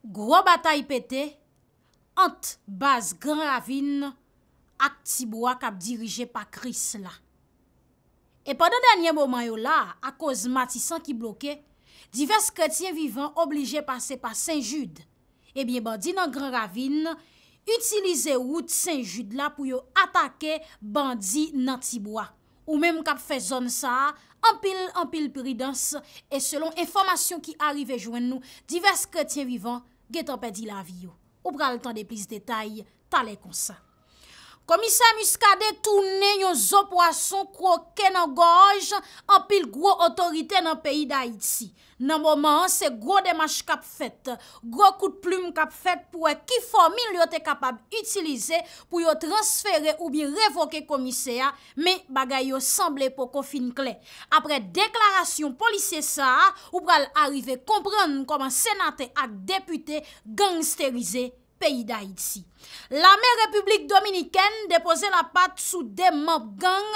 Gro batay pete, ant baz Gran Ravine ak tiboua kap dirije pa Kris la. E padan danyen mouman yo la, ak oz matisan ki bloke, divers kretien vivan oblije pase pa Saint Jude. E bie bandi nan Gran Ravine, utilize wout Saint Jude la pou yo atake bandi nan tiboua. Ou menm kap fè zon sa, anpil anpil pridans, e selon informasyon ki arive jwen nou, divers kretien vivan getan pe di la vi yo. Ou pral tan de plis detay, talè konsa. Komisya muskade toune yon zo poason kwo kenan goj apil gro otorite nan peyi da itsi. Nan moman se gro demaj kap fet, gro kout ploum kap fet pou ek kifon mil yo te kapab utilize pou yo transfere ou bi revoke komisya, me bagay yo semble pou kofin kle. Apre deklarasyon polisye sa, ou pral arrive kompran koman senate ak depute gangsterize. peyi da itsi. La men Republik Dominiken depose la pat sou demop gang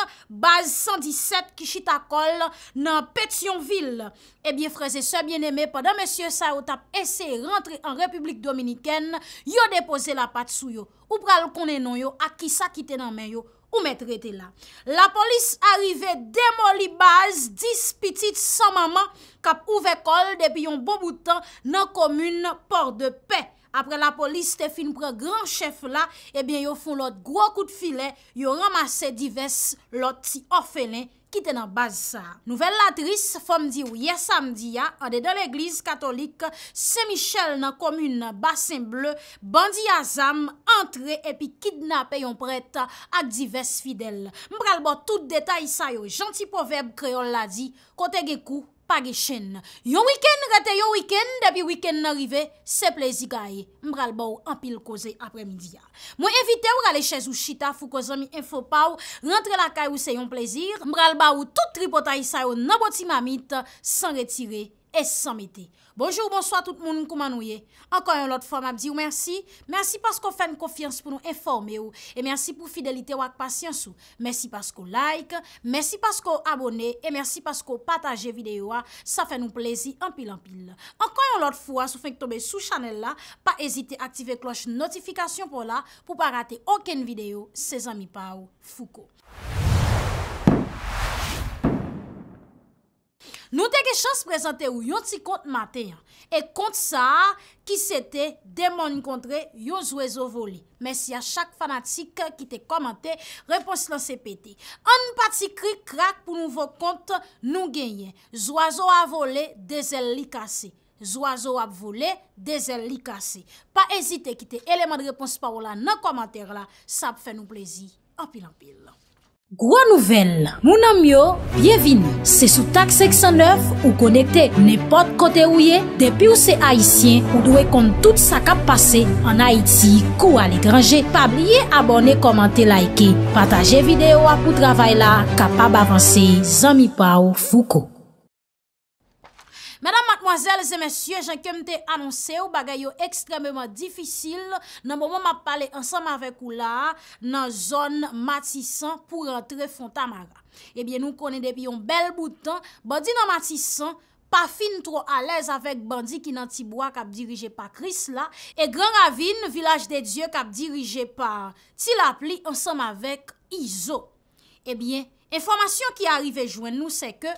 baz 117 Kishitakol nan Petionville. Ebyen eh freze se bien eme, padan M. Saotap ese rentre an Republik Dominiken, yo depose la pat sou yo, ou pral konenon yo, a ki sa kite nan men yo, ou met rete la. Bon la polis arrive demoli baz, dispitit san mama, kap ouve kol depi yon bo boutan nan komune Porte de Paix. apre la polis te fin pre gran chef la, ebyen yo fon lot gro kout filen, yo ramase divers lot ti ofenen, kite nan baz sa. Nouvel latris, fom di ou ye samdi ya, ode de l'eglise katolik, se michel nan komune Basin Bleu, bandi azam, entre epi kidnap e yon pret ak divers fidel. Mpral bo tout detay sa yo, janti poveb kreol la di, kote gekou, Pagè chèn, yon wikèn rate yon wikèn, debi wikèn nanrive, se plezi gaye, mbral ba ou apil koze apremidya. Mwen evite ou rale chèz ou chita, fou kozomi enfopaw, rentre la kay ou se yon plezi, mbral ba ou tout tripotay sa ou naboti mamit, san retire. E sa meti. Bonjour, bonsoit tout moun koumanouye. Enkoyon lot fwa mabdi ou mersi. Mersi paskou fèn koufians pou nou informe ou. E mersi pou fidelite wak pasyans ou. Mersi paskou like. Mersi paskou abone. E mersi paskou pataje videyo a. Sa fè nou plezi anpil anpil. Enkoyon lot fwa sou fèn koube sou chanel la. Pa ezite aktive kloche notifikasyon pou la. Pou pa rate oken videyo. Se zami pa ou fuko. Nou deke chans prezante ou yon ti kont maten ya. E kont sa ki sete demon kontre yon zwezo voli. Mes ya chak fanatik ki te komante, repons lan se peti. An pati kri krak pou nou vok kont nou genye. Zwa zo a voli, dezel li kase. Zwa zo ap voli, dezel li kase. Pa ezite ki te eleman repons pa wala nan komante la. Sa ap fè nou plezi. An pil an pil. Gwa nouvel, mounan myo, byevini, se sou tak seksyon 9 ou konekte nepot kote ou ye, depi ou se haisyen, ou dwe kon tout sa kap pase an Haiti kou alekranje. Pabliye abone, komante, laike, pataje videyo apou travay la, kapab avanse, zami pa ou fuko. Madame, mademoiselles et messieurs, j'en kem te annoncer ou bagay yo ekstremement difisil nan mou mou m ap pale ansam avek ou la nan zon matisan pou rentre fontamara. Ebyen eh nou konen depi yon bel boutan, bandi nan matisan pa fin tro alez avek bandi ki nan tibwa kap dirije pa kris la e gran ravine village de dieu kap dirije pa ti la pli ansam avek izo. Ebyen, eh informasyon ki arive jwen nou se ke...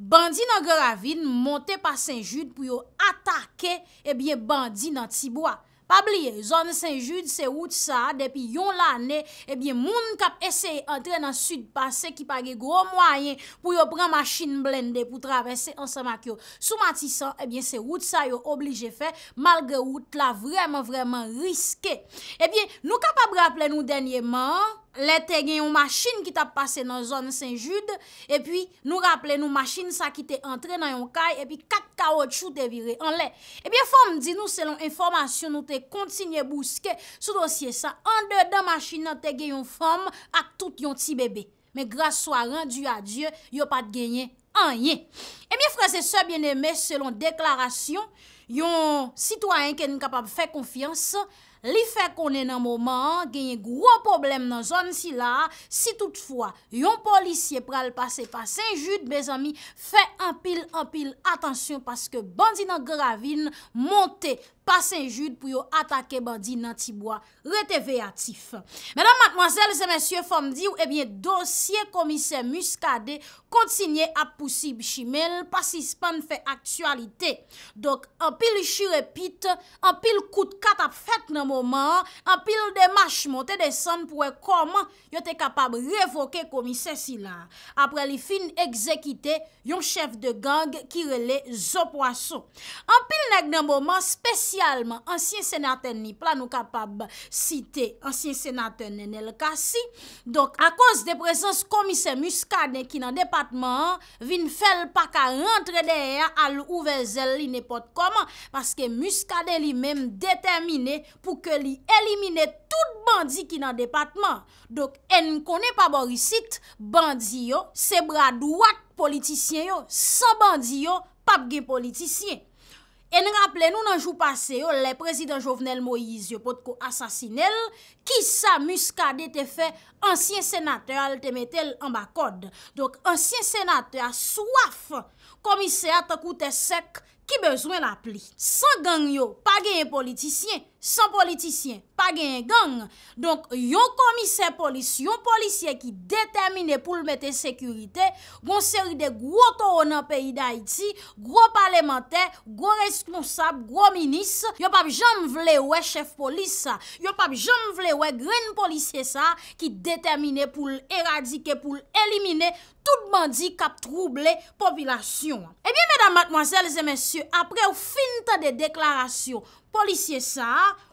Bandi nan Gora Vin monte pa Saint-Jude pou yo atake e bie bandi nan Thibois. Pa bliye, zon Saint-Jude se wout sa, depi yon la ne, e bie moun kap eseye entre nan Sud-Pasay ki page gwo mwayen pou yo pran machine blendé pou travesse ansan mak yo. Sou matisan, e bie se wout sa yo oblige fe, malge wout la vreman vreman riske. E bie nou kap ap rapple nou denyeman, lè te gen yon machin ki te ap pase nan zon Saint Jude, epi nou rapple nou machin sa ki te entre nan yon kay, epi kak kaot chou te vire an lè. Epi fòm di nou selon informasyon nou te kontinye bouske sou dosye sa, an de dan machin nan te gen yon fòm ak tout yon ti bebe. Men grasso a ran, du a Diyo, yo pat genyen an yen. Epi fòm se se bien eme selon deklarasyon, yon sitwayen ke nin kapab fè konfiansa, Li fè konen nan mouman, genyen gro problem nan zon si la, si toutfwa yon polisye pral pase pa, sen jute bezami, fè anpil anpil, atensyon paske bandi nan gravine montè. pa se jude pou yo atake bandi nan tibwa reteve atif. Menan matmazel se mensyo fom di ou ebyen eh dosye komise muskade kontsinyen ap posib shimel pasispan fe aktualite. Dok anpil shirepit, anpil kout kat ap fet nan moman, anpil demach monten desan pou e koman yo te kapab revoke komise sila. Apre li fin ekzekite yon chef de gang ki rele zo poason. Anpil neg nan moman spesifik, Ansyen senaten ni pla nou kapab site ansyen senaten nen el kasi. Donk akos de prezans komise muskade ki nan depatman, vin fel pa ka rentre dehe al ouvezel li nepot koman. Paske muskade li menm detemine pou ke li elimine tout bandi ki nan depatman. Donk en konen pa borisit, bandi yo sebra dwak politisyen yo. San bandi yo, pap gen politisyen. E n raple nou nan jou pase yo, le prezident Jovenel Moise yo pot ko asasine el, ki sa muska de te fe ansyen senatè al te metel an bakod. Dok ansyen senatè a swaf komise atakoute sek ki bezwen ap li. San gang yo, pa gen yon politisyen, San politisyen, pa gen gen. Donk, yon komise polis, yon polisye ki determine pou l mette sekurite, gonseri de gwo to honan peyi da iti, gwo palemente, gwo responsab, gwo minis, yon pap jom vle we chef polis sa, yon pap jom vle we gren polisye sa, ki determine pou l eradike, pou l elimine, tout bandi kap trouble popilasyon. Ebyen, eh medan matmoazelze mensyo, apre ou finte de deklarasyon, Polisye sa,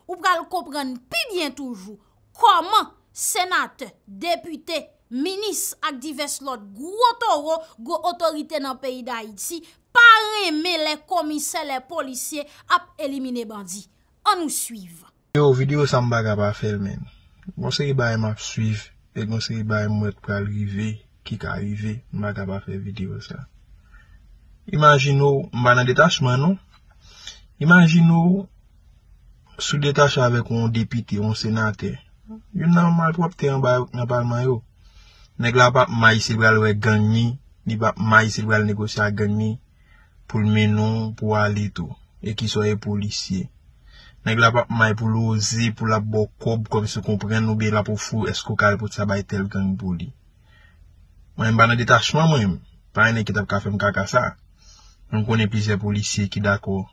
ou pral kompren pi bien toujou koman senat, depute, minis ak divers lot gwo otoron, gwo otorite nan peyi da iti pareme le komise, bon, bon, le polisye ap elimine bandi. An nou suiv. Yo, video sa mba gaba fel men. Monseri ba em ap suiv et monseri ba em mwet pral rive ki ka rive mba gaba fel video sa. Imagin nou, mba nan detachman nou. Imagin nou, Sou detache avek ou an depite, ou an senate, yon nan malpwapte an bayouk nan palman yo. Neg la pap mayi silvel we ganyi, ni pap mayi silvel negosya ganyi, pou menon, pou alito, e ki soye polisye. Neg la pap mayi pou loze, pou la bokob, kon se komprende nou be la pou fou, esko kal pou tsa bayi tel ganyi pou di. Mwen mba nan detache mwen mwen mwen, pan yon e kitap kafem kaka sa, mwen konen plise polisye ki dako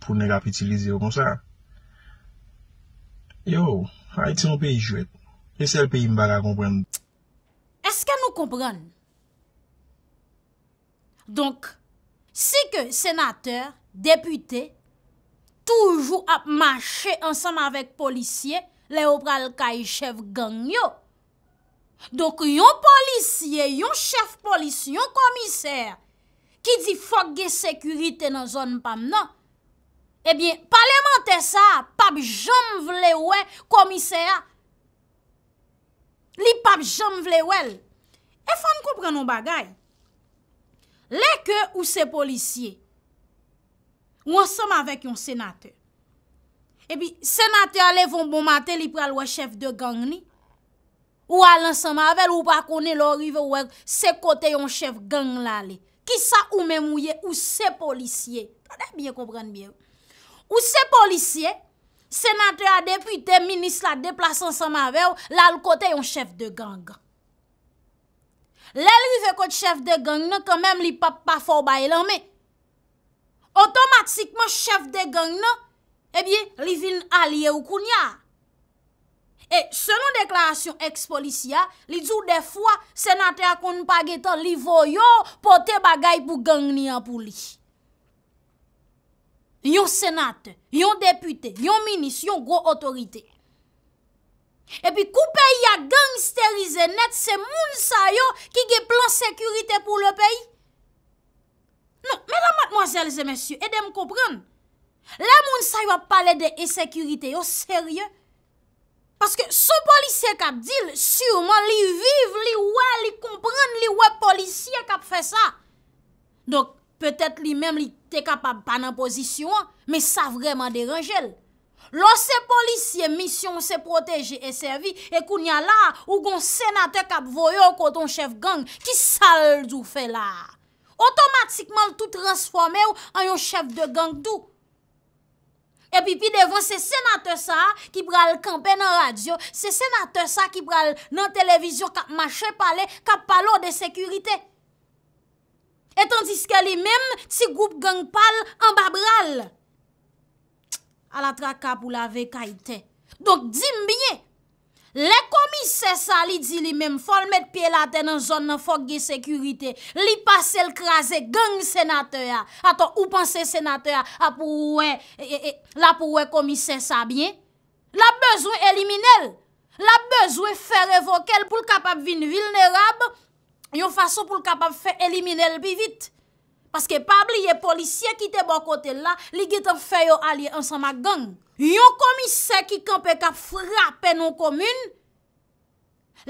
pou negap itilize yo kon sa. Yo, a iti yon peyi jwet, e sel peyi mba la kompren. Eske nou kompren? Donk, si ke senater, depute, toujou ap mache ansam avek policye, le opra lka yi chev gang yo. Donk yon policye, yon chef policye, yon komiser, ki di fok ge sekurite nan zon pamenan, Ebyen, eh pale mante sa, pap jom vle wè komisè a. Li pap jom vle wè. E fòn koupren nou bagay. Lè ke ou se policye, ou an som avèk yon senate. Ebyen, eh senate a le von bon mate li pral wè chef de gang ni. Ou al an som avèl ou pa kone lò rive wèk se kote yon chef gang la li. Ki sa ou mè mouye ou se policye. Tade byen koupren byen ou. Ou se polisye, senatre a depute, minis la deplasan sa mave ou, la lou kote yon chef de gang. Le li ve kote chef de gang nan, kan men li pa pa for baye lan, me, otomatikman chef de gang nan, ebi, eh li vin aliye ou koun ya. E, selon deklarasyon ex-policia, li djou defwa, senatre a konou pa getan, li voyo pote bagay pou gang ni an pou li. Yon senat, yon depute, yon minis, yon gro otorite. E pi koupe yon gangsterize net, se moun sa yo ki ge plan sekurite pou le peyi. Non, mèdamat, mwazelze, mèsyo, edèm komprèn. La moun sa yo ap pale de esekurite yo, serye. Paske sou polisye kap dil, sureman li viv, li wè, li komprèn, li wè polisye kap fè sa. Dok. Pe tèt li mèm li te kapab pa nan pozisyon an, me sa vreman deranjel. Lò se polisye misyon se proteje e servi, e kou nyan la, ou gon senate kap voyo koton chef gang, ki saldou fe la. Otomatikman l tout transforme ou an yon chef de gang tou. E pi pi devan se senate sa, ki pral kampen nan radyo, se senate sa ki pral nan televizyon, kap mache pale, kap palo de sekurite. Etan diske li men, si goup geng pal, an ba bral. Al atra kap ou la ve kaiten. Donk di m biye, le komise sa li di li men, fol met piye la ten an zon nan fok gen sekurite, li pase l krasen geng senate ya. Atan, ou panse senate ya, apou we komise sa biye? La bezwe elimine el. La bezwe fè revoke el pou l kapap vi n vilnerab, Yon fason pou l kap ap fe elimine l bi vit. Paske pabli ye polisye ki te bo kote la, li getan fe yo alye ansan ma gang. Yon komise ki kanpe kap frape nou komine,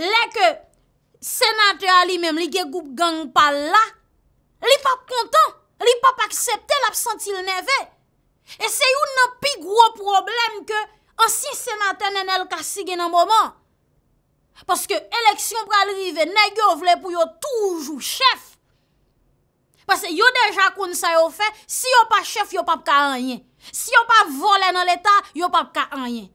le ke senate a li mem li ge goup gang pa la, li pap kontan, li pap aksepte l absentil neve. E se yon nan pi gro problem ke ansi senate nen el kasi gen nan mouman. Paske, eleksyon pral rive, neg yo vle pou yo toujou, chef. Paske, yo deja koun sa yo fe, si yo pa chef, yo pa pka anyen. Si yo pa vole nan l'Etat, yo pa pka anyen.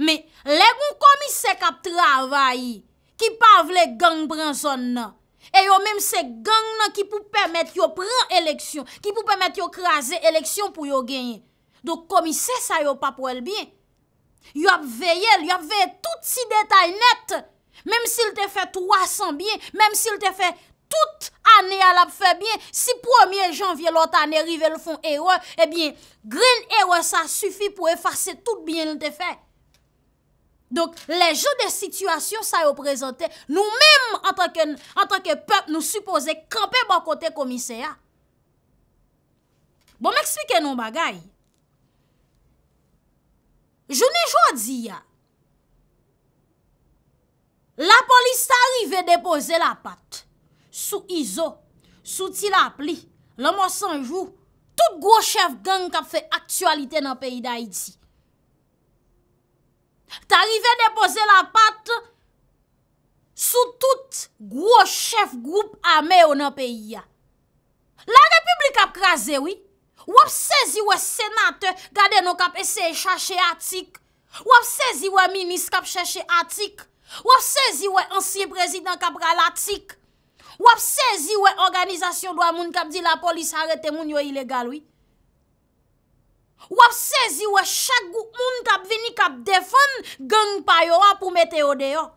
Me, le goun komise kap travayi, ki pa vle gang bran son nan. E yo menm se gang nan ki pou pwemet yo pran eleksyon, ki pou pwemet yo krasen eleksyon pou yo genyen. Do komise sa yo pa pou elbyen. yo ap veye l, yo ap veye tout si detay net, mem si l te fe 300 biyen, mem si l te fe tout ane al ap fe biyen, si premier janvye lot ane rive l fon ewe, ebyen, eh green ewe sa sufi pou efase tout biyen l te fe. Donk, le jo de situasyon sa yo prezante, nou mem an tanke pep nou suppose krepe bakote komiseya. Bon m ekspike nou bagay, Jouni jwadi ya, la polis ta rive depoze la pat sou izo, sou ti la pli, lomo sanjou, tout gwo chef gang kap fe aktualite nan peyi da iti. Ta rive depoze la pat sou tout gwo chef group ame yo nan peyi ya. La republik ap kraze wik. Wap se ziwe senate gade nou kap eseye chache atik, wap se ziwe minis kap chache atik, wap se ziwe ansye prezident kap ralatik, wap se ziwe organizasyon dwa moun kap di la polis arete moun yo ilegal wii. Wap se ziwe chak gout moun kap vini kap defon geng payo wap pou meteo deyo.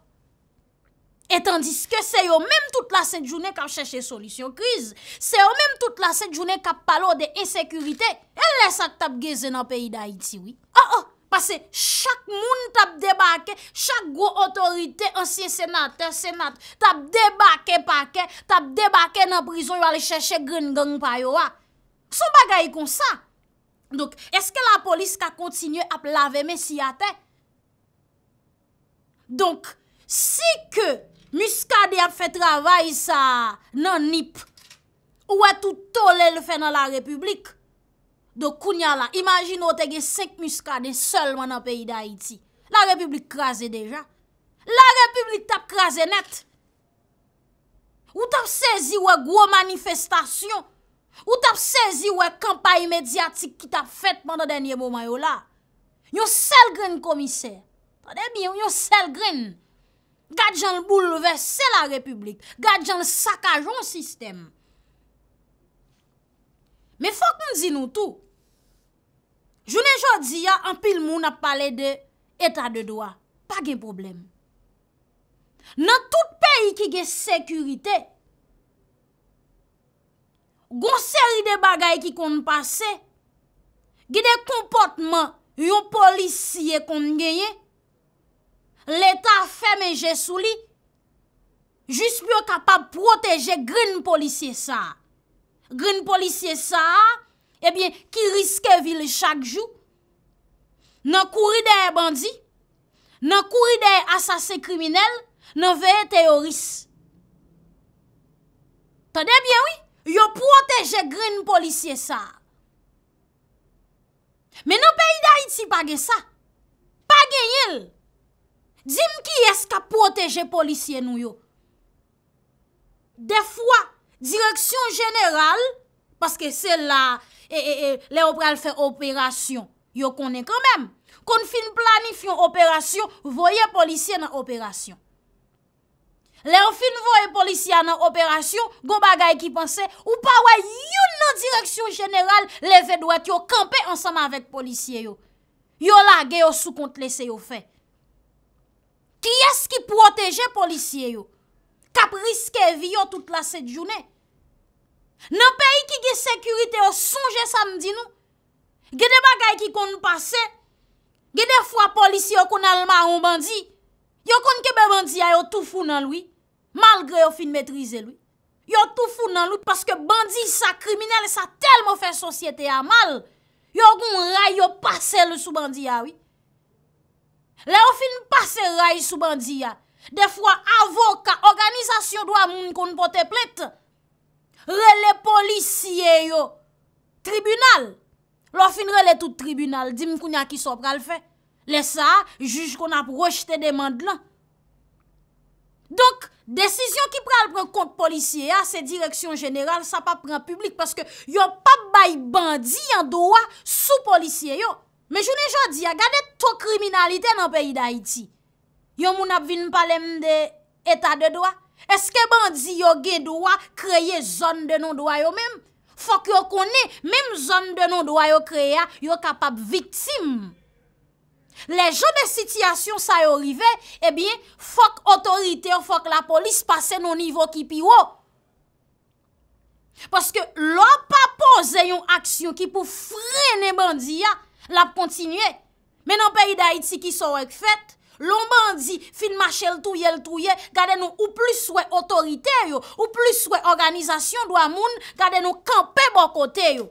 Etandiske se yo mèm tout la sèdjounè ka chèche solisyon kriz. Se yo mèm tout la sèdjounè ka palo de esekurite, el lè sa tap geze nan peyi da iti. Oh oh, pase chak moun tap debake, chak gro otorite, ansye senate, senate, tap debake pake, tap debake nan prizon yo alè chèche gren gang payo wa. Ah. Son bagay kon sa. Estke la polis ka kontinye ap lave mè si ate? Donk, si ke Miskade ap fè travay sa nan nip. Ou wè toutolè lè fè nan la republik. Do kounyan la, imagine wè tege sek Miskade selman nan peyi da Haiti. La republik krasè deja. La republik tap krasè net. Ou tap sezi wè gwo manifestasyon. Ou tap sezi wè kampay medyatik ki tap fèt man nan denye mouman yo la. Yo selgrin komiser. Yo selgrin komiser. Gadjan bouleve, se la republik. Gadjan sakajon sistem. Me fok mzi nou tou. Jounen jodi ya, an pil moun ap pale de etat de doa. Pa gen problem. Nan tout peyi ki gen sekurite. Gon seri de bagay ki konn pase. Gen de kompotman yon polisye konn genye. l'Etat fèmè jè sou li, jist pou yo kapab proteje green policye sa. Green policye sa, ebyen ki riske vil chak jou, nan kouri de bandi, nan kouri de asase kriminel, nan veye teoris. Tadebyen wè, yo proteje green policye sa. Men nou peyi da iti page sa, page yel. Dim ki eska poteje polisye nou yo? De fwa, direksyon jeneral, paske se la, e, e, e, le opral fe operasyon, yo konen kremen, kon fin planifyon operasyon, voye polisye nan operasyon. Le fin voye polisye nan operasyon, go bagay ki panse, ou pa wè yon nan direksyon jeneral, leve dwet yo kampe ansama vek polisye yo. Yo la, geyo sou kont lese yo fey. Ki es ki proteje polisye yo? Kap riske vi yo tout la set jounen? Nan peyi ki ge sekurite yo sonje samdi nou? Gede bagay ki konn pase? Gede fwa polisye yo kon alman yon bandi? Yo konn kebe bandi a yo toufou nan lwi? Malgre yo fin metrize lwi? Yo toufou nan lwi? Paske bandi sa kriminele sa telmo fe sosyete a mal? Yo kon ray yo pase le sou bandi a wii? Le ou fin pase ray sou bandiya, de fwa avoka, organizasyon dwa moun kon pote plet, rele policye yo, tribunal. Le ou fin rele tout tribunal, dim koun ya ki so pral fe, le sa, juj kon ap rejte deman dlan. Donk, desisyon ki pral pren kont policye ya, se direksyon jeneral, sa pa pren publik, paske yo pa bay bandiya dowa sou policye yo. Me jounen joun diya, gade to kriminalite nan peyi da iti. Yon moun ap vin palem de eta de doa. Eske bandi yo ge doa kreye zon de non doa yo menm. Fok yo kone, menm zon de non doa yo kreya, yo kapap viktim. Le joun de sityasyon sa yo rive, ebyen fok otorite yo, fok la polis pase nou nivou ki piwo. Paske lò pa pose yon aksyon ki pou frene bandi ya, Lap kontinye, men an peyi da iti ki sou ek fet, lomban di fin mache l touye l touye, gade nou ou plis wè otorite yo, ou plis wè organizasyon dwa moun, gade nou kanpe bo kote yo.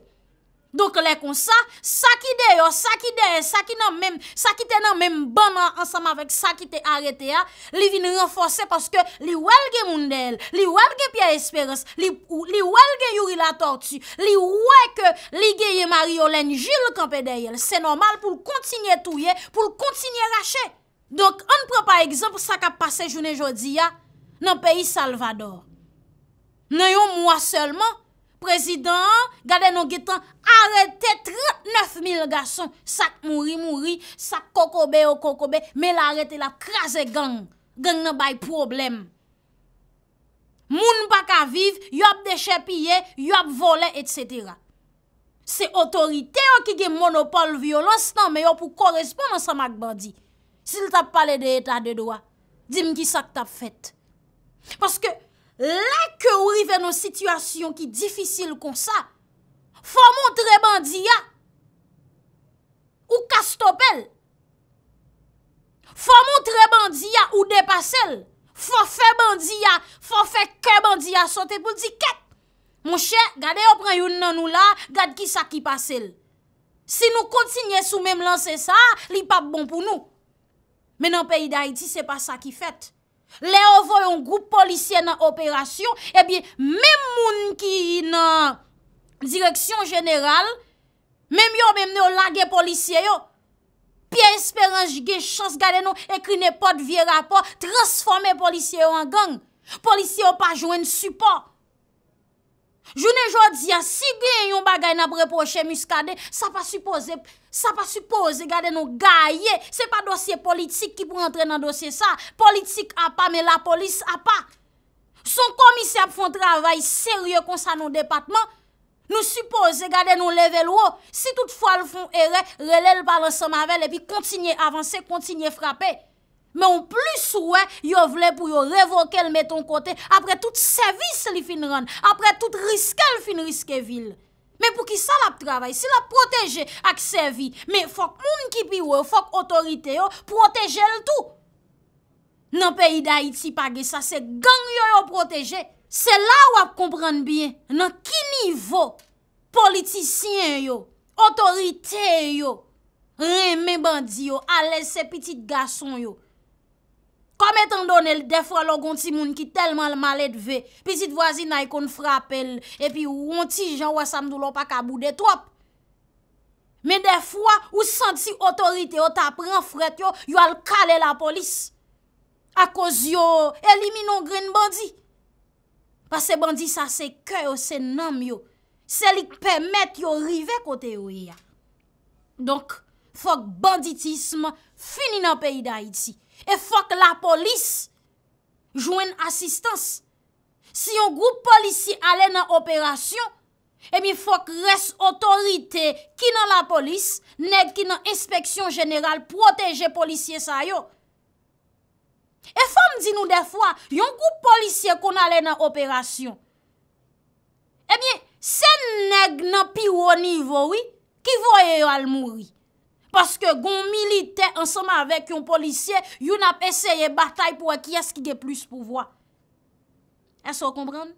Donk le kon sa, sa ki de yo, oh, sa ki de, sa ki nan men, sa ki te nan men bon ban ansama vek sa ki te arete ya, ah, li vin renfose paske li welge moun de el, li welge Pia Esperance, li welge Yuri la Tortue, li weke li geye Mario Len, jir le kampe de el. Se normal pou l kontinye touye, pou l kontinye rache. Donk an pran pa ekzamp sa ka pase jounen jodi ya nan peyi Salvador. Nan yo mwa selman. Prezident, gade nou getan, arete 39000 gason. Sak mouri, mouri, sak kokobe ou oh, kokobe, me la arete la kraze gang. Gang nan bay problem. Moun pa ka viv, yop deche pye, yop vole, etc. Se otorite ou ki gen monopole violans nan, me yo pou koresponde sa magbandi. Sil tap pale de etat de doa, dim ki sak tap fet. Paske, La ke ou rive nou situasyon ki difisil kon sa, fwa moun tre bandiya ou kastopel. Fwa moun tre bandiya ou depasel. Fwa fe bandiya, fwa fe ke bandiya sote pou di ket. Moun che, gade yo pran yon nan nou la, gade ki sa ki pasel. Si nou kontinye sou mem lanse sa, li pap bon pou nou. Men an peyi da Haiti, se pa sa ki fet. Lè ou vò yon goup polisye nan operasyon, ebi eh mèm moun ki yon direksyon jeneral, mèm yon mèm nou lage polisye yo. Pi espèranj ge, chans gade nou, ekri nè pot vi rapor, transforme polisye yo an gang. Polisye yo pa jwen support. Jounen jò diyan, si gwen yon bagay nan brepoche muskade, sa pa suppose gade nou gaye, se pa dosye politik ki pou entren nan dosye sa, politik a pa men la polis a pa. Son komisy ap foun travay serye konsa nou departman, nou suppose gade nou level wò, si toutfwa l foun ere, rele l balansan mavel e pi kontinye avanse, kontinye frape. Men an plus wè, yo vle pou yo revoke l meton kote apre tout servis li fin rande, apre tout riske l fin riske vil. Men pou ki sa la ap travay, si la ap proteje ak servis, men fok moun ki pi wè, fok otorite yo, proteje l tout. Nan peyi da iti page, sa se gang yo yo proteje. Se la wap kompran bien nan ki nivou politisyen yo, otorite yo, reme bandi yo, ale se pitit gason yo. Fwa met an donel defwa lo gonti moun ki telman malet ve, pitit vwazin ay kon fra apel, epi wonti jan wasan dou lo pa kabou de trop. Me defwa, ou santi otorite, ou ta pren fret yo, yo al kale la polis. A koz yo, elimino green bandi. Pase bandi sa se ke ou se nam yo. Se li pemet yo rive kote yo ya. Donk, Fok banditisme, fini nan peyi da iti. E fok la polis, jwen asistans. Si yon group polisye ale nan operasyon, e mi fok res otorite ki nan la polis, neg ki nan inspeksyon general, proteje polisye sa yo. E fom di nou defwa, yon group polisye kon ale nan operasyon, e mi sen neg nan piwoni vowi, ki voye yo al mouri. Paske gon milite ansoma avèk yon polisye, yon ap eseye batay pou wè ki eski ge plus pou vwa. Eso kompran?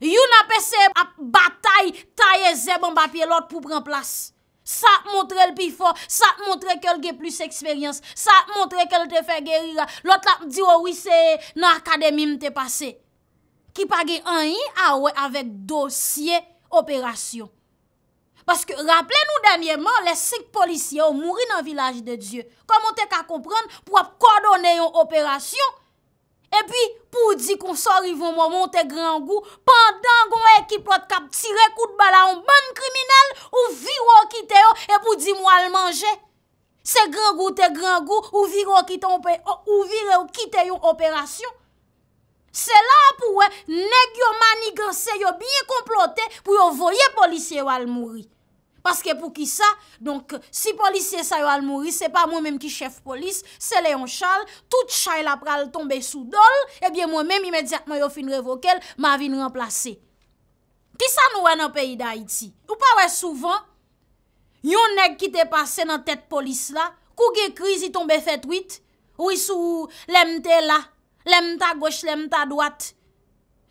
Yon ap eseye batay taye zeb an bapye lòt pou pran plas. Sa ap montre oh lpifor, sa ap montre ke lge plus eksperyans, sa ap montre ke lte fe gerira, lòt ap diyo wiseye nan akademim te pase. Ki pa ge an yi ah a wè avèk dosye operasyon. Paske rappele nou danyeman le sik policye bon ou mouri nan vilaj de Diyo. Koman te ka komprende pou ap kodone yon operasyon. E pi pou di kon sorivon mou mou te grangou. Pandan kon ekip wot kap tire kout bala yon ban kriminal ou vir wot kite yon. E pou di mou al manje. Se grangou te grangou ou vir wot kite yon operasyon. Se la pou we neg yo maniganse yo biye komplote pou yo voye policye wot al mouri. Paske pou ki sa, donk, si polisye sa yo al mouri, se pa mwen menm ki chef polis, se le yon chal, tout chal la pral tombe sou dol, ebyen mwen menm imediat mwen yo fin revokel, ma vin remplase. Ki sa nou wè nan peyi da iti? Ou pa wè souvan, yon neg ki te pase nan tet polis la, kou ge kriz yon tombe fet wit, ou yisou lemte la, lemta goch, lemta dwat,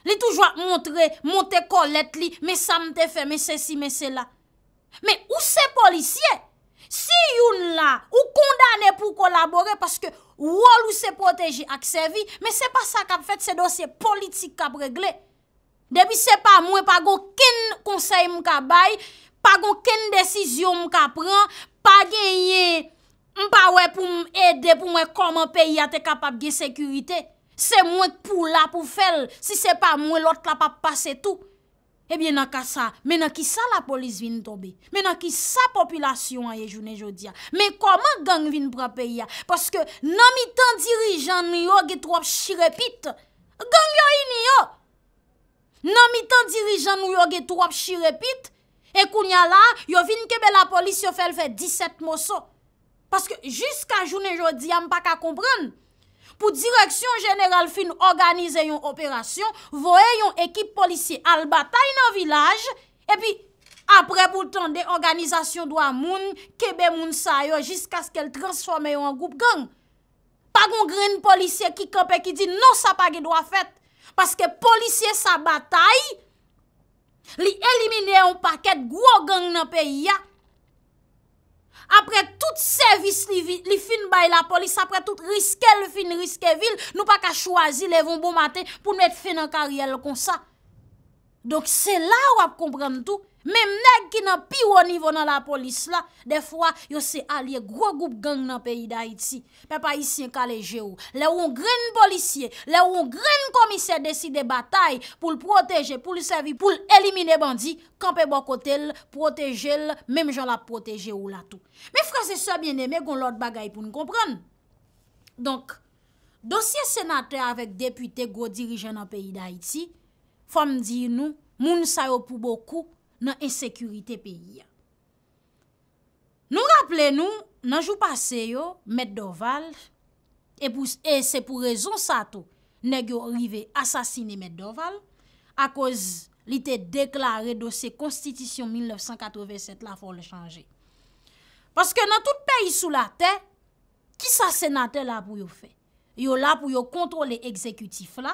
li toujwa montre, monte kolet li, me sa mte fe, me se si, me se la. Men ou se polisye, si yon la ou kondane pou kolabore Paske wol ou se proteje ak se vi Men se pa sa kap fet se dosye politik kap regle Depi se pa mwen pa gon ken konsey mwen ka bay Pa gon ken desizyon mwen ka pren Pa genye mpa we pou mwede pou mwen kom an peyi ate kapap gen sekurite Se mwen pou la pou fel Se se pa mwen lot la pa pase tou Ebyen akasa, men a ki sa la polis vin tobe, men a ki sa popilasyon a ye jounen jodia. Men koman gang vin prape ya? Paske nan mi tan dirijan nou yo ge trwap shirepit, gang yo in yo. Nan mi tan dirijan nou yo ge trwap shirepit, ekounya la, yo vin kebe la polis yo felfe 17 moso. Paske jiska jounen jodia, mpa ka kompran. Pou direksyon jeneral fin nou organize yon operasyon, voye yon ekip polisye al batay nan vilaj, epi apre boutan de, organizasyon dwa moun, kebe moun sa yo, jisk aske l transforme yon an goup gang. Pa gongre yon polisye ki kope ki di, non sa pa ge dwa fet. Paske polisye sa batay, li elimine yon paket gwo gang nan peyi ya, apre tout servis li fin bay la polis, apre tout riske li fin riske vil, nou pa ka chwazi le von bon mate pou nou et fin an karyel kon sa. Donk se la wap komprende tout, Mem neg ki nan piwo nivou nan la polis bon la, defwa yo se alye gro goup gang nan peyi da iti. Pe pa isi yon kaleje ou. Le ou yon gren policye, le ou yon gren komise desi de batay, pou l proteje, pou l servi, pou l elimine bandi, kampe bokote l, proteje l, mem jan la proteje ou la tou. Me frase se biene, me goun lot bagay pou nou kompran. Donk, dosye senate avèk depute gro dirije nan peyi da iti, fam di yon nou, moun sa yo pou boku, nan ensekurite peyi. Nou rappele nou, nan jou pase yo, Med Doval, e, e se pou rezon sa to, neg yo rive asasine Med Doval, a koz li te deklare dosye Konstitisyon 1987 la fo le chanje. Paske nan tout peyi sou la te, ki sa senate la pou yo fe? Yo la pou yo kontrole ekzekutif la,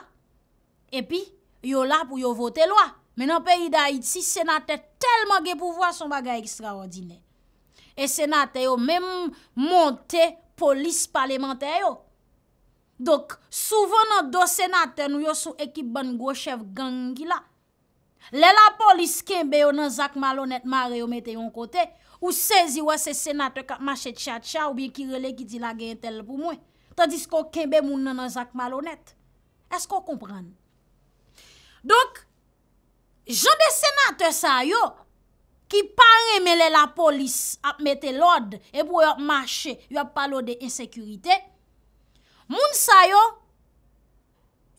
epi, yo la pou yo vote lwa. Men an peyi da iti, senate telman ge pouvoa son bagay ekstraordine. E senate yo men monte polis palemente yo. Dok, souven nan do senate nou yo sou ekip ban gwochev gangi la. Le la polis kenbe yo nan zak malonet mare yo mete yon kote. Ou sezi wese senate kak mache tcha tcha ou bin kirele ki di la gen tel pou mwen. Tandis kon kenbe moun nan zak malonet. Esko konpran? Dok, Jan de senate sa yo ki pa remele la polis ap mette lode e pou yo ap mache, yo ap palode insekurite. Moun sa yo,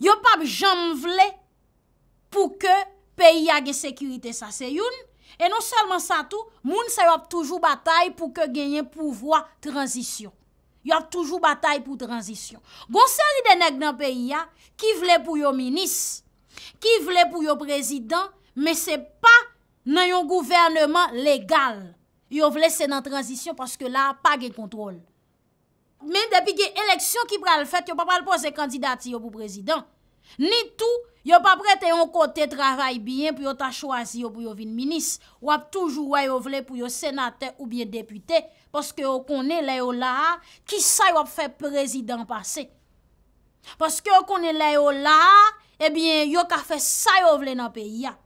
yo pap jan vle pou ke peyi agen sekurite sa se yon. E non salman sa tou, moun sa yo ap toujou batay pou ke genyen pouvoa tranzisyon. Yo ap toujou batay pou tranzisyon. Gon se li denek nan peyi ya, ki vle pou yo minis, ki vle pou yo prezident, Men se pa nan yon gouvernement legal. Yo vle se nan transisyon paske la pa gen kontrol. Men depi gen eleksyon ki pral fèt, yo pa pral pose kandidati yo pou prezident. Ni tou, yo pa prete yon kote travay biyen pou yo ta chwazi yo pou yo vin minis. Wap toujou way yo vle pou yo senate ou biye depute. Paske yo konen le yo la, ki sa yo wap fe prezident pase. Paske yo konen le yo la, ebyen eh yo ka fe sa yo vle nan peyi ya.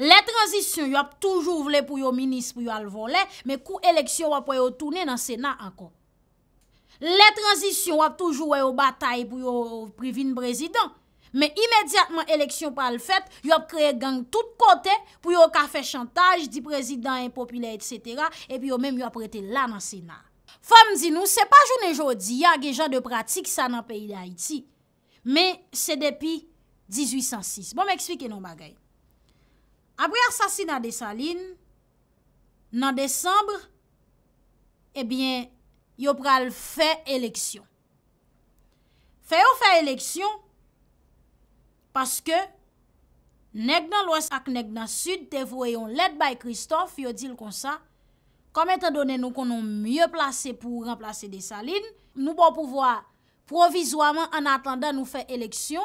Le tranzisyon yo ap toujou vle pou yo minis pou yo alvole, me kou eleksyon wap wè yo toune nan sena ankon. Le tranzisyon wap toujou wè yo batay pou yo privin prezident, me imediatman eleksyon pal fèt, yo ap kreye gang tout kote pou yo kafe chantaj, di prezident impopile, etc. E pi yo menm yo ap rete la nan sena. Femme zinou, se pa jounen jodi, ya gen jan de pratik sa nan peyi de Haiti, me se depi 1806. Bon m'eksplike nou bagay. apre asasina de Saline, nan Desembre, ebyen, yo pral fè eleksyon. Fè yo fè eleksyon, paske, neg nan lwes ak neg nan sud, te voyon led bay Kristof, yo dil konsa, kom etan donen nou konon mye plase pou remplase de Saline, nou pou pouvoa provizwaman an atanda nou fè eleksyon,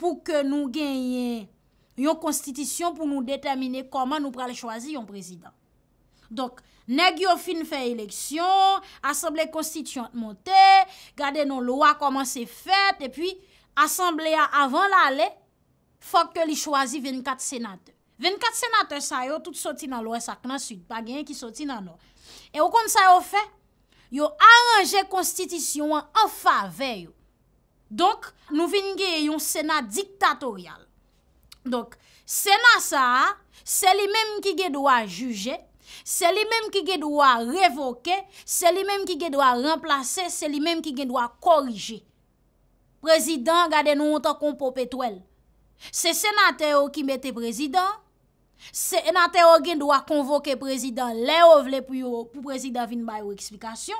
pou ke nou genyen yon konstitisyon pou nou determine koman nou pral chwazi yon prezident. Donk, neg yo fin fè eleksyon, asemble konstitisyon monte, gade nou lwa koman se fèt, epi asemble a avan lale, fòk ke li chwazi 24 senatè. 24 senatè sa yo, tout soti nan lwa, sak nan sud, pa gen ki soti nan lwa. E wakonde sa yo fè? Yo aranje konstitisyon an enfa veyo. Donk, nou vingye yon senat diktatoryal. Sena sa, se li menm ki gen dwa juje, se li menm ki gen dwa revoke, se li menm ki gen dwa remplase, se li menm ki gen dwa korije. Prezident gade nou anta kompo petwel. Se senate ou ki mette prezident, se senate ou gen dwa konvoke prezident, le ou vle pou prezident vin bay ou eksplikasyon.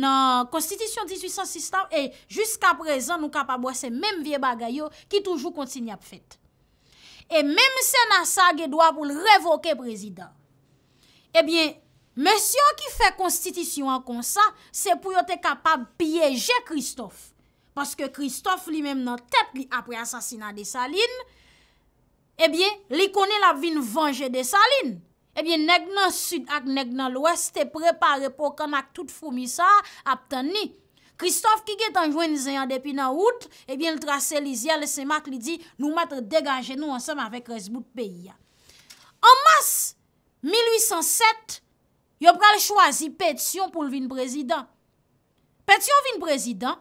Nan konstitisyon 1866, e, jiska prezant nou kapabwase menm vie bagay yo ki toujou kontsinyap fet. E mèm se nan sa ge dwa pou l revoke prezident. Ebyen, eh mèsyon ki fè konstitisyon kon sa, se pou yo te kapab biyeje Christophe. Paske Christophe li mèm nan tep li apre asasina de Saline, ebyen, eh li konen la vin vange de Saline. Ebyen, eh neg nan sud ak neg nan lwes te prepare pou kon ak tout fomisa ap tani. Christophe Kiget anjwenize yon depi nan out, ebyen eh l trase li ziyan, le semak li di, nou matre degaje nou ansem avèk res bout peyi. An mas, 1807, yo pral chwazi pètsyon pou l vin prezidant. Pètsyon vin prezidant,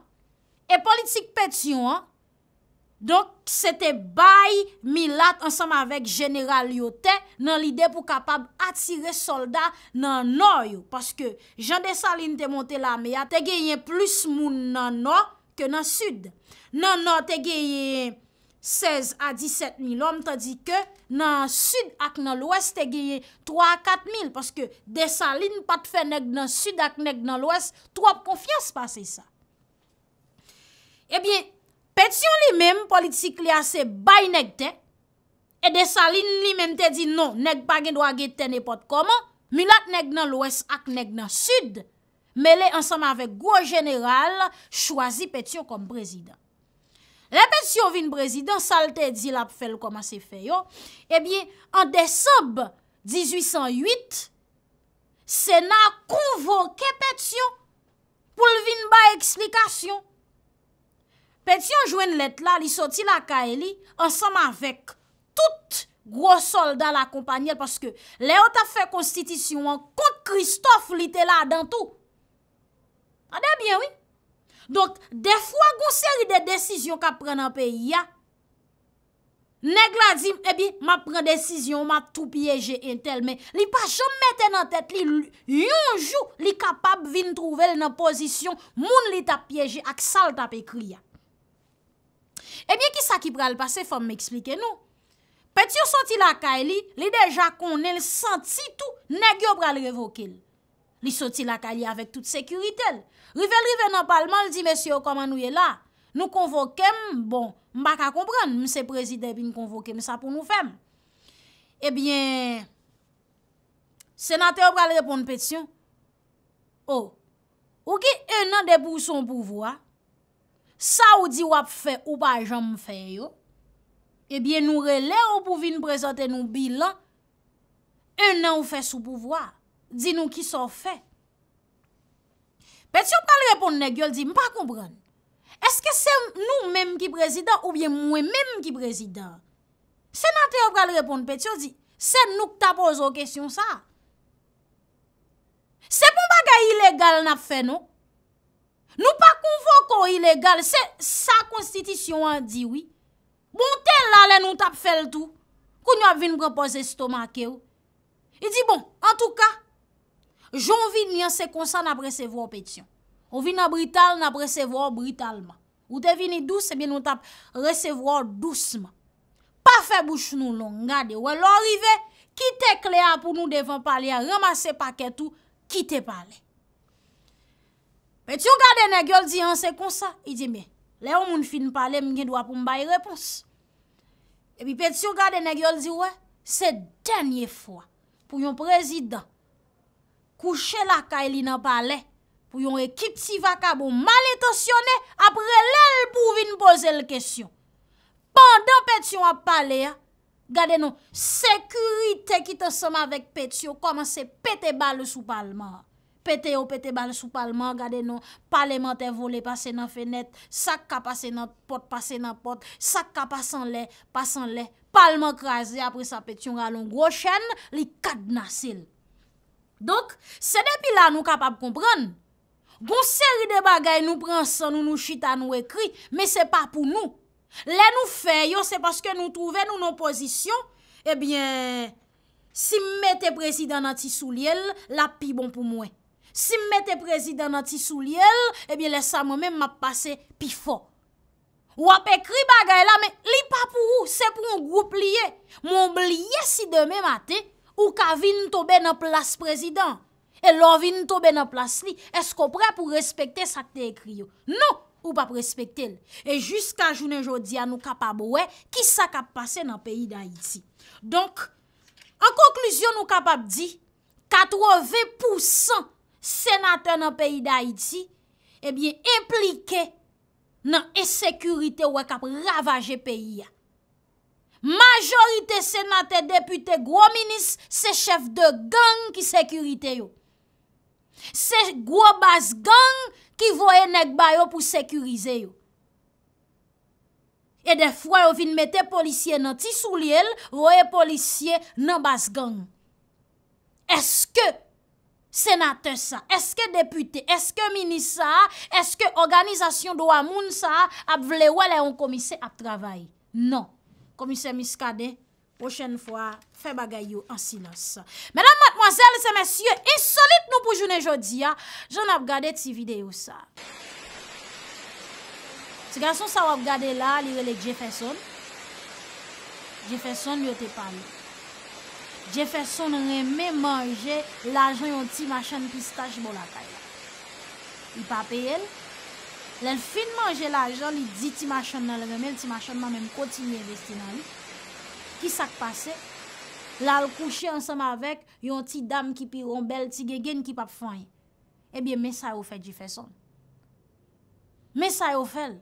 e politik pètsyon an, Donk, se te bay mi lat ansam avek jeneral yote nan li de pou kapab atire soldat nan noyo. Paske, jan de salin te monte la mea, te geyen plus moun nan no ke nan sud. Nan no te geyen 16 a 17 mil om, tandi ke nan sud ak nan lwes te geyen 3 a 4 mil. Paske, de salin pat fe nek nan sud ak nek nan lwes, trop konfiyans pa se sa. Ebyen, Petyon li menm politik li ase bay nek ten, e de sa lin li menm te di non, nek pa gen wage ten epot koman, milat nek nan lwes ak nek nan sud, mele ansam avek gwo general, chwazi Petyon kom prezident. Le Petyon vin prezident, sa le te di la pou fel koman se feyo, e biye, an de sob 1808, Sena kouvo ke Petyon, pou lvin ba ekslikasyon, Pet yon jwen let la li soti la kae li ansam avèk tout gros soldat la kompanyel paske le yo ta fè konstitisyon an kont Kristof li te la adan tou. Adè bien, oui. Donk, defwa goun seri de desisyon ka pren an pe ya, neg la zim, ebi, eh ma pren desisyon ma tou pyeje entel men. Li pa jom mette nan tèt li yon jou li kapab vin trouvel nan posisyon moun li ta pyeje ak sal ta pe kriya. Ebyen, eh ki sa ki pral pase fòm mè eksplike nou? Petio soti lakay li, li deja konen santi tou, negyo pral revoke li. Li soti lakay li avèk tout sekuritel. Rive lrive nan palman, li di, mèsyo, koman nou ye la? Nou konvokem, bon, mbak a kompran, mse prezide bi nou konvokem sa pou nou fem. Ebyen, senate yo pral bon, reponde eh petion. Oh, ou, ou ki en nan debouson pou vwa? sa ou di wap fè ou pa jom fè yo, ebyen nou rele ou pou vin prezante nou bilan, e nan ou fè sou pouvoar, di nou ki son fè. Petio pral reponde ne gyo, di mpa koubran, eske se nou menm ki prezident, oubyen mwen menm ki prezident? Senate yo pral reponde petio, di se nou ki ta pozo kèsyon sa? Se pou bagay ilegal nap fè nou, Nou pa konvo kon ilegal, se sa konstitisyon an diwi, bon tel la le nou tap fel tou, kou nou ap vin brepoze stoma ke ou. I di bon, an tou ka, joun vin nyan se konsan ap resevwo petyon. On vin na brital, nap resevwo britalman. Ou devini dous, se mi eh nou tap resevwo dousman. Pa fe bouch nou nou, nga de wè lorive, kite klea pou nou devan pali a ramase paketou, kite pali. Petio gade ne gyo l di an, se kon sa, i di me, le an moun fin pale, mwen gen dwa pou mbay repons. Epi Petio gade ne gyo l di we, se denye fwa pou yon prezident, kouche la ka elina pale, pou yon ekip si vaka bou mal etasyone, apre lel pou vin boze l kesyon. Pendan Petio ap pale, gade nou, sekurite ki te som avèk Petio, koman se pete bal sou palman an. Pete yo pete ban sou palman, gade nou. Palman te vole, pase nan fenet. Sak ka pase nan pot, pase nan pot. Sak ka pasan le, pasan le. Palman krasi apre sa peti yon ralon. Gro chen, li kad nasil. Dok, se depi la nou kapap kompran. Gon seri de bagay nou pransa, nou nou chita, nou ekri. Me se pa pou nou. Le nou fe yo, se paske nou touve nou nou posisyon. E bien, si me te presi dan ati sou li el, la pi bon pou mwen. si mwete prezidant nan ti sou li el, ebyen lè sa mwemè mwap pase pi fon. Wap ekri bagay la, men li pa pou ou, se pou mwou pliye. Mwou pliye si demè matè, ou ka vin tobe nan plas prezidant. E lò vin tobe nan plas li, esko pre pou respekte sakte ekri yo. Non, ou pa prespekte el. E jiska jounen jodi an nou kapab we, ki sa kapase nan peyi da iti. Donk, an konklusyon nou kapab di, 80% Senatè nan peyi d'Haïti, ebyen eh implike nan esekurite wak ap ravaje peyi ya. Majorite senatè depute, gwo minis, se chef de gang ki sekurite yo. Se gwo bas gang ki voye nek bayo pou sekurize yo. E defwa yo vin mette polisye nan ti sou li el, voye polisye nan bas gang. Eske, Senate sa, eske depute, eske mini sa, eske organizasyon do amoun sa, ap vle wale an komise ap travay. Non, komise miskade, pochen fwa, fe bagay yo ansinos sa. Mèdam matmoazèl, se mèsyè, insolite nou pou jounen jodi ya, joun ap gade ti videyo sa. Se ganson sa wap gade la, li wele je fè son, je fè son yo te pali. Je fè son re mè manje l'ajon yon ti machan ki staj bo la kaya. Y pa peye l, lèl fin manje l'ajon, lèl di ti machan nan lèl, lèl ti machan man mèm kontinye vesti nan lèl. Ki sak pase, lèl kouche ansanm avèk yon ti dam ki pi ronbel, ti gen gen ki pap fany. Ebyè eh mè sa yo fè di fè son. Mè sa yo fè l.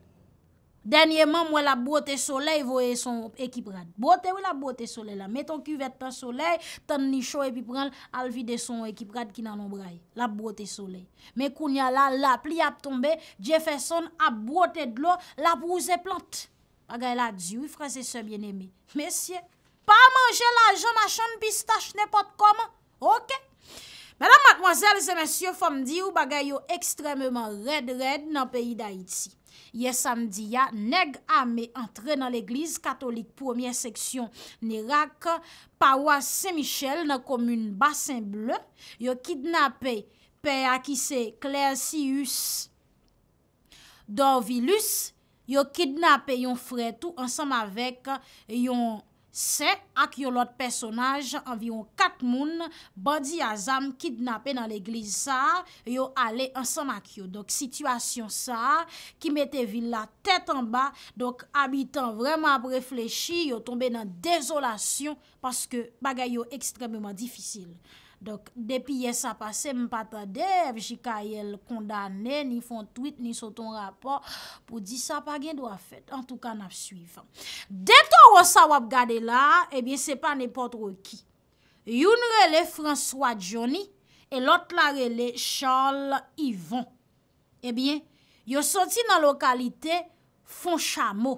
Denye man mwen la bote soley voye son ekip rad. Bote ou la bote soley la? Meton ku vet tan soley, tan nisho e pi pran al vide son ekip rad ki nan ombraye. La bote soley. Me kounya la la, pli ap tombe, je feson ap bote dlo la pou ze plant. Agay la, diwi franse se bien eme. Mesye. Pa manje la jona chan pistache nepot koman. Okè? Madame, mademoiselles et messieurs, fomdi ou bagay yo ekstremement red-red nan peyi d'Haïti. Ye samdi ya, neg ame entre nan l'Eglise Katolik. Premier seksyon, n'Irak, Pawa-Saint-Michel nan komune Bas-Saint-Bleu, yo kidnapé P.A.K.C. Claire-Sius d'Orvilus, yo kidnapé yon frè tou ansam avèk yon... Se ak yo lot personaj, anviron kat moun, bandi azam kidnapen nan l'eglize sa, yo ale ansan ak yo. Dok, sitwasyon sa, ki mette villa tet anba, dok, abitan vreman ap reflechi, yo tombe nan dezolasyon, paske bagay yo ekstrememan difisil. Dok, depi yè sa pase, m patadev, jika yè l kondane, ni fon tweet, ni soton rapor, pou di sa pa gen do a fèt. En tout ka, nap suivam. Dè ton rosa wap gade la, ebyen, eh se pa nipot roki. Youn rele François Johnny, e lot la rele Charles Yvon. Ebyen, eh yo soti nan lokalite fon chamo.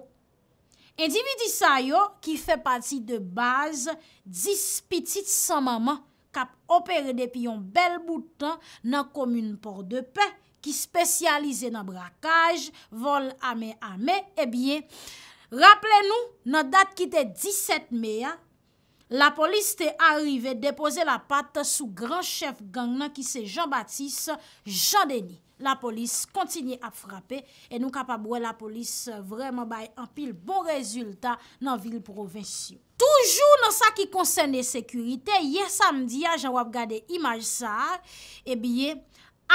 Endi mi di sa yo, ki fè pati de baz, dis piti san maman. kap opere depi yon bel boutan nan komune Port-de-Paix ki spesyalize nan brakaj, vol ame ame, e eh bie, rappele nou nan dat ki te 17 mea, ah, la polis te arrive depose la pat sou gran chef gang nan ki se Jean-Baptiste, Jean Denis. la polis kontinye ap frape e nou kapabwe la polis euh, vreman bay an pil bon rezultat nan vil provensyon. Toujou nan sa ki konsen de sekurite, ye samdi a jan wap gade imaj sa, e biye,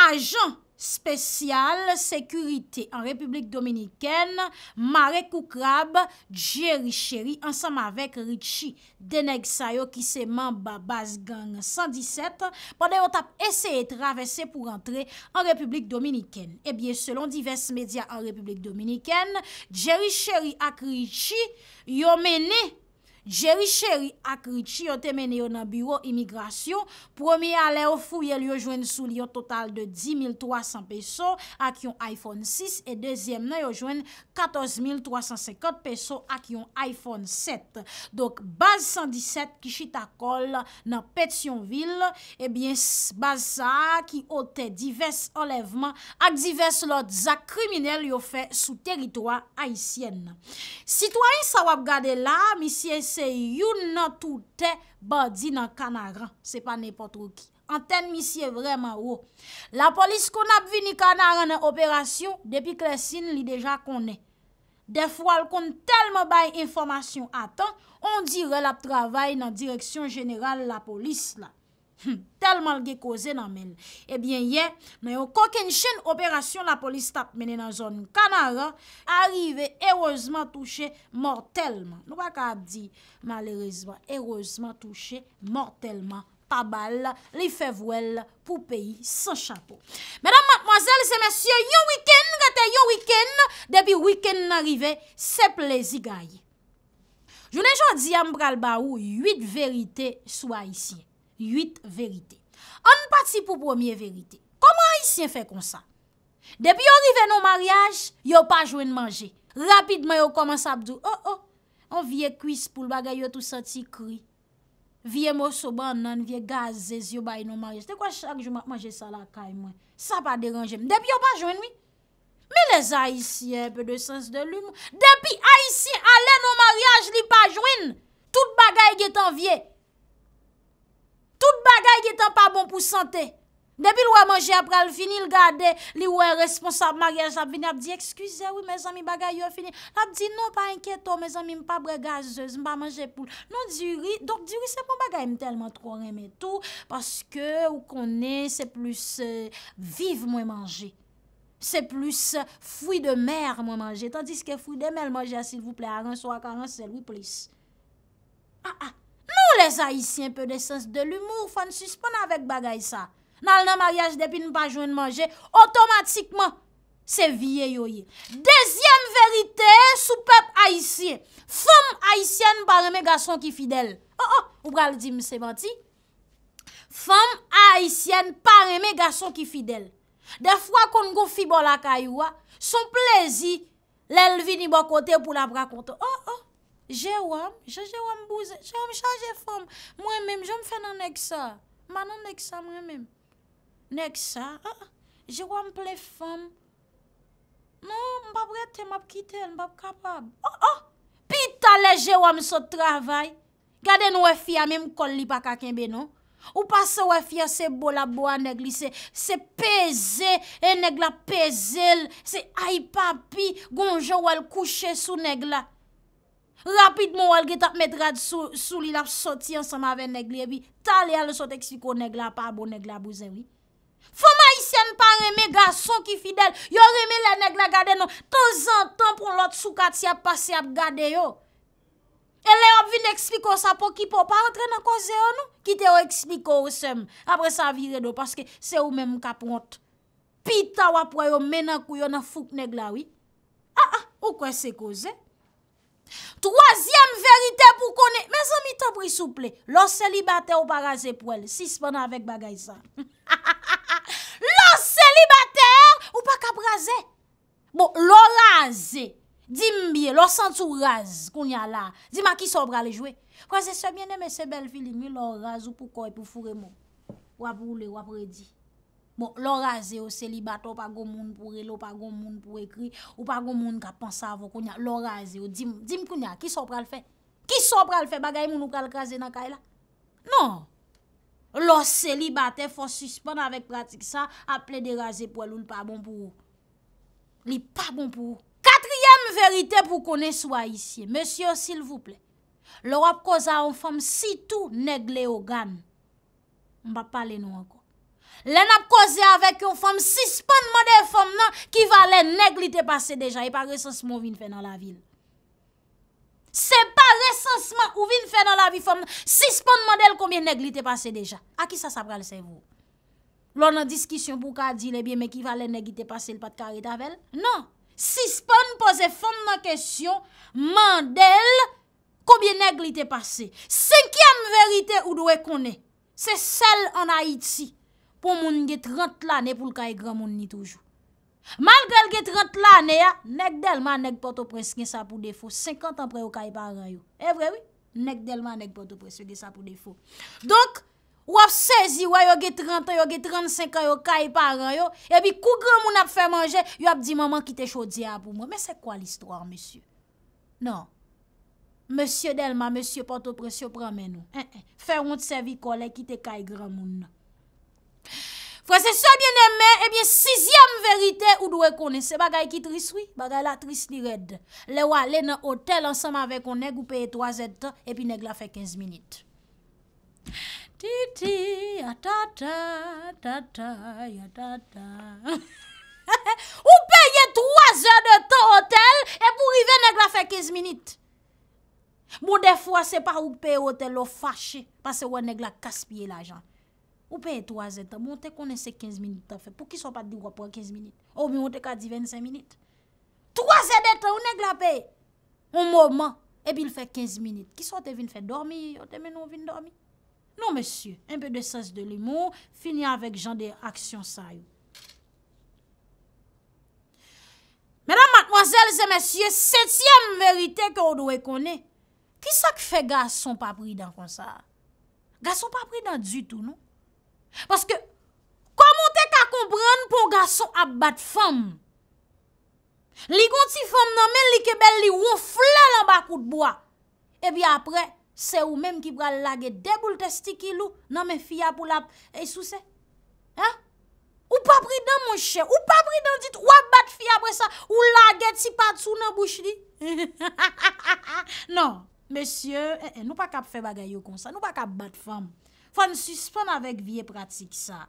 ajan, Spesyal sekurite an Republik Dominiken, Marek Koukrab, Jerry Sherry ansam avek Richie Denegsayo ki seman Babaz Gang 117 pande yon tap eseye travesse pou rentre an Republik Dominiken. Eh Ebyen selon divers medya an Republik Dominiken, Jerry Sherry ak Richie yomeni Jerry Sherry ak Richie yo temene yo nan Biro Immigrasyon Premier ale yo fuyel yo jwen sou li yo total De 10.300 peso Ak yon iPhone 6 E dezyem nan yo jwen 14.350 peso Ak yon iPhone 7 Dok baz 117 Ki chita kol nan Petionville Ebyen eh baz sa Ki ote divers enlevman Ak divers lot zak krimine Yo fe sou teritwa Haitien Situay sa wap gade la misye se se yon nan toute badi nan kanaran. Se pa nepo troki. Anten misi e vreman ou. La polis kon ap vini kanaran nan operasyon, depi klesin li deja konen. Defwal kon telman bay informasyon atan, on dire la travay nan direksyon jeneral la polis la. Hmm, telman lge koze nan men Ebyen ye, nan yo koken chen Operasyon la polis tap menen nan zon Kanara, arive Erozman touche, mortalman Nou pa ka ap di, malerezman Erozman touche, mortalman Tabal, li fevwel Pou peyi, san chapo Medan matmazel, se mesye Yo wiken, gate yo wiken Depi wiken nan rive, se plezi Gaye Jounen jodi yam bral ba ou 8 verite sou a isye Yuit verite. An pati pou premier verite. Koman haisyen fe kon sa? Depi yo rive nou mariage, yo pa jwen manje. Rapidman yo koman sa apdou. Oh oh, an vie kwis pou bagay yo tou santi kri. Vie mou soban nan, vie gazez, yo bay nou mariage. Te kwa chak jwen manje sa la kayman? Sa pa deranje. Depi yo pa jwen, oui. Me le za haisyen, pe de sens de lume. Depi haisyen ale nou mariage, li pa jwen. Tout bagay getan vie. Depi yo pa jwen, oui. bagay ki tan pa bon pou sante. Debi l wè manje apre al fini l gade, li wè responsable magay, ap bini ap di, ekskuze wè mè zami bagay yo fini. Ap di, non oh, pa enketo, mè zami mpa bregaze, mpa manje pou. Non di wè, donk di wè se pou bagay mtelman tro reme tou, paske ou konen, se plus euh, vive mwen manje. Se plus euh, fwi de mer mwen manje, tandis ke fwi de mer manje, asil wouple, aran so akaran sel wou plis. Ha ah, ah. ha. Nou les haitien pe de sens de l'humour fan suspon avèk bagay sa. Nan nan maryaj depi nou pa jwen manje, otomatikman se vie yo ye. Dezyen verite sou pep haitien. Fem haitien par eme gason ki fidel. Oh oh, ou pral di mse banti. Fem haitien par eme gason ki fidel. De fwa kon gofibol akaywa, son plezi lèl vini bokote pou la prakonto. Oh oh. Jèwèm, jèwèm bouze, jèwèm chaje fèm, mwen mèm, jèwèm fè nan nek sa, man nan nek sa mwen mèm, nek sa, jèwèm ple fèm, mwen mbap rete, mbap kite, mbap kapab. Oh, oh, pi talè jèwèm so travay, gaden wè fia mèm kol li pa kakenbe nou, ou pa se wè fia se bo la bo a negli, se peze, e negla peze, se aipa pi, gon jèwèm kouche sou negla. Rapidmoun wèl get ap met rad sou li lap soti ansan ma ven negle bi. Talè alè sot ekspliko negla pa abon negla bou zèwi. Fou ma isen pa reme ga son ki fidel. Yo reme la negla gade non. Ton zan ton proun lot sou kat si ap pase ap gade yo. Elè ap vin ekspliko sa pou ki pou pa rentre nan koze yo nou. Kite yo ekspliko ou sem. Apre sa vire do paske se ou men mou kapont. Pita wap wè yo menakou yo nan fouk negla wi. A ah, a, ah, ou kwen se koze? Troasyem verite pou kone Me zan mi te brisouple Lo selibate ou pa raze pou el Si spana avek bagay sa Lo selibate ou pa kabraze Bo lo raze Di mbiye lo santou raze Kounya la Di ma ki sobra le jwe Kwa se se mbien eme se bel fili Mi lo raze pou koy pou fure mo Wap roule wap redi Bon, lor aze ou selibate ou pa goun moun pou relo, ou pa goun moun pou ekri, ou pa goun moun ka pansa avon koun ya, lor aze ou dim koun ya, ki so pral fe? Ki so pral fe bagay moun ou kal kaze nan kay la? Non! Lor selibate fos suspon avèk pratik sa, aple de raze pou eloun pa bon pou ou. Li pa bon pou ou. Katriyem verite pou konen swa isye, monsye, sil vouple, lor ap koza an fom sitou negle o gan, mba pale nou anko. Len ap koze avèk yon fòm, si spon mèdè fòm nan, ki va lè neg li te pase deja. E pa resansman ou vin fè nan la vil. Se pa resansman ou vin fè nan la vil fòm nan, si spon mèdè lè, komye neg li te pase deja. Aki sa sa pral se vò? Lò nan diskisyon pou ka di lè biè, me ki va lè neg li te pase lè pat karit avèl? Nan, si spon pose fòm nan kesyon, mèdè lè, komye neg li te pase. Senkyam verite ou dwe konè, se sel an Haiti. pou moun gen 30 l ane pou l kaye gran moun ni toujou. Mal gèl gen 30 l ane ya, nek Delma, nek Port-au-Presse gen sa pou defo, 50 an pre yo kaye par an yo. E vrewi, nek Delma, nek Port-au-Presse gen sa pou defo. Donk, wap sezi wè yo gen 30 an, yo gen 35 an yo kaye par an yo, e bi kou gran moun ap fè manje, yo ap di maman ki non. eh, eh. te chodi a pou moun. Mè se kwa l istor, mèsyou? Non, mèsyou Delma, mèsyou Port-au-Presse yo pramen nou. Fè roun tsevi kole ki te kaye gran moun nan. Fwa se se bieneme, ebyen 6e verite ou dwe kone Se bagay ki triswi, bagay la tris li red Le wale nan hotel ansam ave konen Ou peye 3 e tan, epi neg la fe 15 minute Ou peye 3 e tan hotel, epi pou rive neg la fe 15 minute Mwou bon, defwa se pa ou peye hotel, ou fache Pase wane neg la kaspye la jan Ou peye 3 etan, mwote konen se 15 minit ta fe, pou ki son pa di wapwa 15 minit, ou mwote ka 10-25 minit. 3 etan, ou nek la peye? Ou mwoman, e bil fe 15 minit, ki son te vin fe dormi, ou te menon vin dormi? Non, mesye, un pe de sens de limon, fini avèk jan de aksyon sa yon. Mèdam, mwazèl, zè mesye, setyèm verite kè ou dwe konen. Ki sa ki fe, ga son pa pri dan kon sa? Ga son pa pri dan du tout, nou? Paske, komon te ka kompran pou gason ap bat fèm? Li kon ti fèm nan men, li kebel li wou fè la bakout bwa. Ebi apre, se ou menm ki pral lage deboul testi ki lou nan men fè ya pou lap. E sou se? Ou pa pridan mon chè? Ou pa pridan dit wak bat fè apre sa? Ou lage ti pat sou nan bouch di? Non, mesye, eh, eh, nou pa kap fè bagay yo kon sa. Nou pa kap bat fèm. Fwa n suspon avèk biye pratik sa.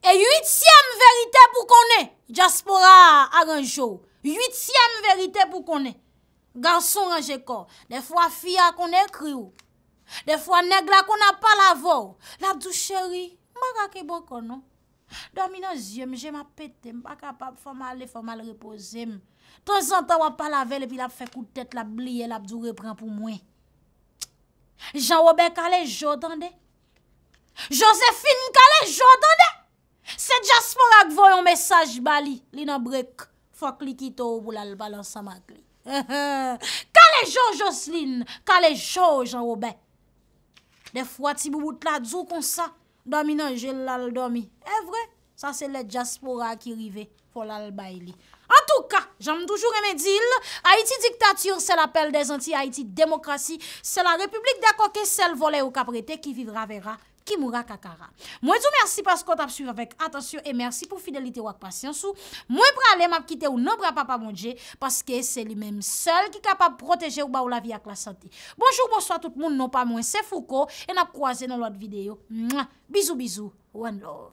E yuityèm verite pou konè, Djaspora ar anjou, Yuityèm verite pou konè, Ganson anjè kor, De fwa fya konè kri ou, De fwa negla konè pa lavor, La dou chèri, Mwa rake bon konon, Dwa minan zyèm, jèm apete, Mwa kapap fwa mal repose, Ton zantan wap pa lavel, Pila fè koutet, la bliye, La djou repren pou mwen, Jean-Robin kalè jò dan de? Joséphine kalè jò dan de? Se Jaspora k vò yon mesaj bali, li nan brek, fòk li kito wou lal balansa magli. Kalè jò Joseline, kalè jò Jean-Robin. De fwa ti bou bout la dzou kon sa, domi nan jè lal domi. E eh, vre, sa se le Jaspora ki rive, fò lal bay li. An tou ka, janm toujou reme dil, Haiti diktatyr se la pel des anti-Haiti demokrasi, se la republik de akoke sel vole ou kaprete ki vivra vera, ki moura kakara. Mwen tou mersi paskot ap suyve vek. Atansyon e mersi pou fidelite wak pasyansou. Mwen pralem ap kite ou nan bra pa pa mwondje, paske se li menm sel ki kapab proteje ou ba ou la vi ak la santi. Bonjou mwen so a tout moun non pa mwen, se fouko en ap kwaze nan lwad videyo. Bizou, bizou, wan lor.